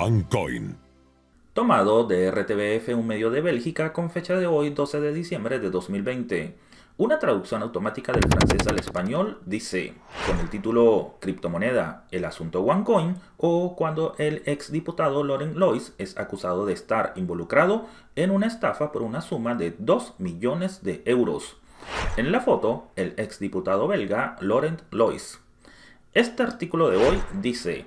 OneCoin. Tomado de RTBF, un medio de Bélgica, con fecha de hoy 12 de diciembre de 2020. Una traducción automática del francés al español dice, con el título Criptomoneda, el asunto OneCoin, o cuando el exdiputado Laurent Lois es acusado de estar involucrado en una estafa por una suma de 2 millones de euros. En la foto, el exdiputado belga Laurent Lois. Este artículo de hoy dice,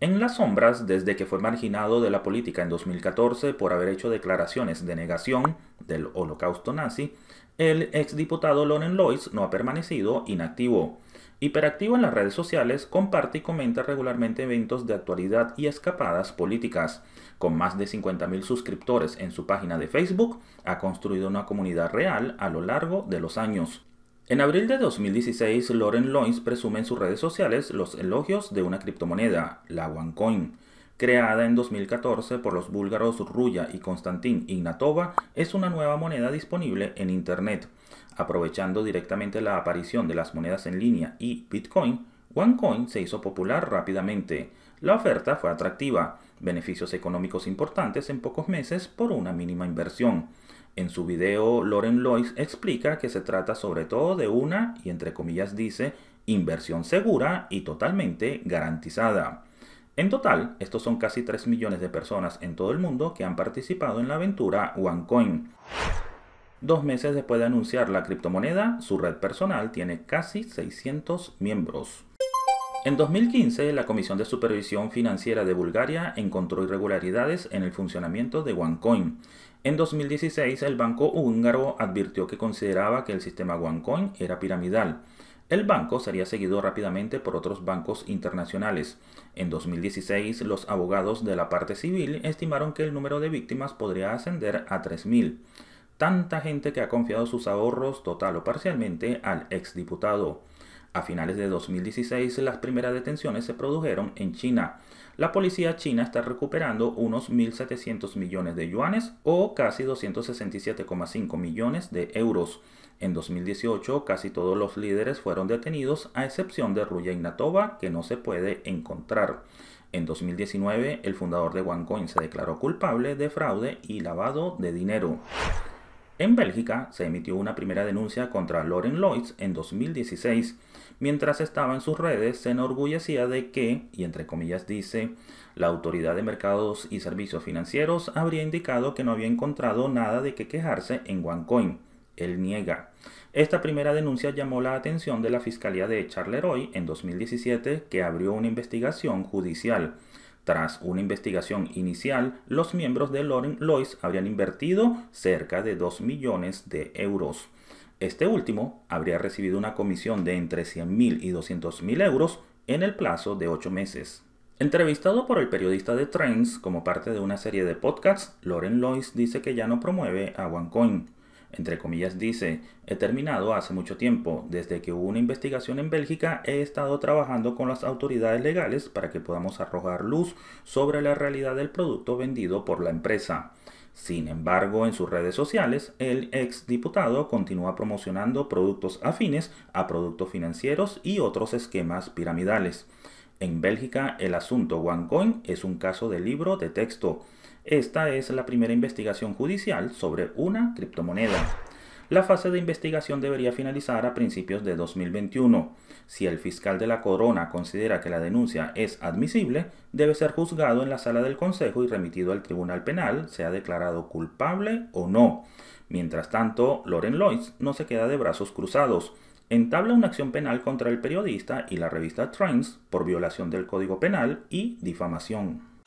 en las sombras desde que fue marginado de la política en 2014 por haber hecho declaraciones de negación del holocausto nazi, el exdiputado Loren Lois no ha permanecido inactivo. Hiperactivo en las redes sociales, comparte y comenta regularmente eventos de actualidad y escapadas políticas. Con más de 50.000 suscriptores en su página de Facebook, ha construido una comunidad real a lo largo de los años. En abril de 2016, Loren Loins presume en sus redes sociales los elogios de una criptomoneda, la OneCoin. Creada en 2014 por los búlgaros Ruya y Konstantin Ignatova, es una nueva moneda disponible en Internet. Aprovechando directamente la aparición de las monedas en línea y Bitcoin, OneCoin se hizo popular rápidamente. La oferta fue atractiva, beneficios económicos importantes en pocos meses por una mínima inversión. En su video, Loren Lois explica que se trata sobre todo de una, y entre comillas dice, inversión segura y totalmente garantizada. En total, estos son casi 3 millones de personas en todo el mundo que han participado en la aventura OneCoin. Dos meses después de anunciar la criptomoneda, su red personal tiene casi 600 miembros. En 2015, la Comisión de Supervisión Financiera de Bulgaria encontró irregularidades en el funcionamiento de OneCoin. En 2016, el banco húngaro advirtió que consideraba que el sistema OneCoin era piramidal. El banco sería seguido rápidamente por otros bancos internacionales. En 2016, los abogados de la parte civil estimaron que el número de víctimas podría ascender a 3.000. Tanta gente que ha confiado sus ahorros total o parcialmente al exdiputado. A finales de 2016 las primeras detenciones se produjeron en China. La policía china está recuperando unos 1.700 millones de yuanes o casi 267,5 millones de euros. En 2018 casi todos los líderes fueron detenidos a excepción de Ruya Ignatova que no se puede encontrar. En 2019 el fundador de OneCoin se declaró culpable de fraude y lavado de dinero. En Bélgica se emitió una primera denuncia contra Loren Lloyds en 2016. Mientras estaba en sus redes, se enorgullecía de que, y entre comillas dice, la Autoridad de Mercados y Servicios Financieros habría indicado que no había encontrado nada de qué quejarse en OneCoin. Él niega. Esta primera denuncia llamó la atención de la Fiscalía de Charleroi en 2017, que abrió una investigación judicial. Tras una investigación inicial, los miembros de Loren Lois habrían invertido cerca de 2 millones de euros. Este último habría recibido una comisión de entre 100.000 y 200.000 euros en el plazo de 8 meses. Entrevistado por el periodista de Trends como parte de una serie de podcasts, Loren Lois dice que ya no promueve a OneCoin entre comillas, dice, he terminado hace mucho tiempo, desde que hubo una investigación en Bélgica, he estado trabajando con las autoridades legales para que podamos arrojar luz sobre la realidad del producto vendido por la empresa. Sin embargo, en sus redes sociales, el ex diputado continúa promocionando productos afines a productos financieros y otros esquemas piramidales. En Bélgica, el asunto OneCoin es un caso de libro de texto. Esta es la primera investigación judicial sobre una criptomoneda. La fase de investigación debería finalizar a principios de 2021. Si el fiscal de la corona considera que la denuncia es admisible, debe ser juzgado en la sala del Consejo y remitido al Tribunal Penal, sea declarado culpable o no. Mientras tanto, Loren Lois no se queda de brazos cruzados. Entabla una acción penal contra el periodista y la revista Trends por violación del Código Penal y difamación.